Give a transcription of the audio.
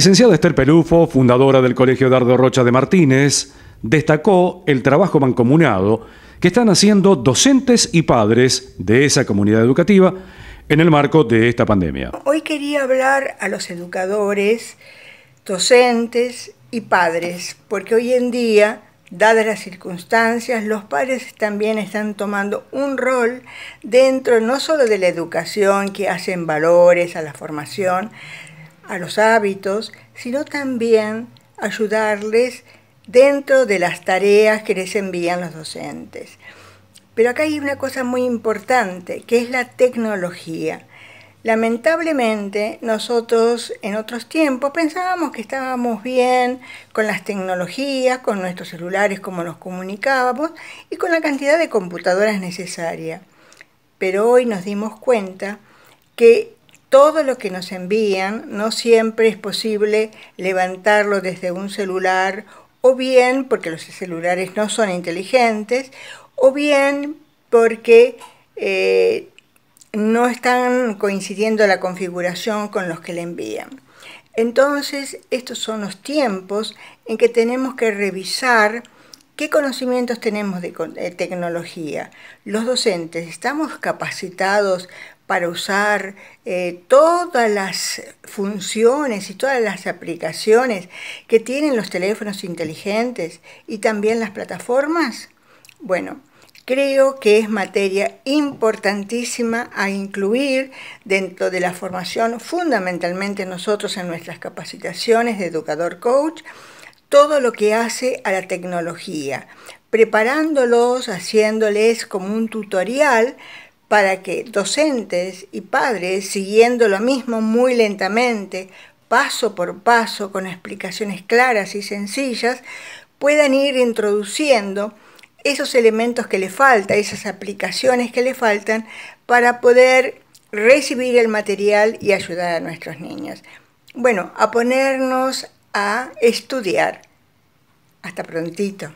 Licenciada Esther Pelufo, fundadora del Colegio Dardo Rocha de Martínez, destacó el trabajo mancomunado que están haciendo docentes y padres de esa comunidad educativa en el marco de esta pandemia. Hoy quería hablar a los educadores, docentes y padres, porque hoy en día, dadas las circunstancias, los padres también están tomando un rol dentro no solo de la educación, que hacen valores a la formación, a los hábitos, sino también ayudarles dentro de las tareas que les envían los docentes. Pero acá hay una cosa muy importante, que es la tecnología. Lamentablemente, nosotros en otros tiempos pensábamos que estábamos bien con las tecnologías, con nuestros celulares, como nos comunicábamos y con la cantidad de computadoras necesaria. Pero hoy nos dimos cuenta que todo lo que nos envían no siempre es posible levantarlo desde un celular o bien porque los celulares no son inteligentes o bien porque eh, no están coincidiendo la configuración con los que le envían. Entonces, estos son los tiempos en que tenemos que revisar qué conocimientos tenemos de eh, tecnología. Los docentes, ¿estamos capacitados para usar eh, todas las funciones y todas las aplicaciones que tienen los teléfonos inteligentes y también las plataformas? Bueno, creo que es materia importantísima a incluir dentro de la formación fundamentalmente nosotros en nuestras capacitaciones de educador coach todo lo que hace a la tecnología, preparándolos, haciéndoles como un tutorial para que docentes y padres, siguiendo lo mismo muy lentamente, paso por paso, con explicaciones claras y sencillas, puedan ir introduciendo esos elementos que le faltan, esas aplicaciones que le faltan, para poder recibir el material y ayudar a nuestros niños. Bueno, a ponernos a estudiar. Hasta prontito.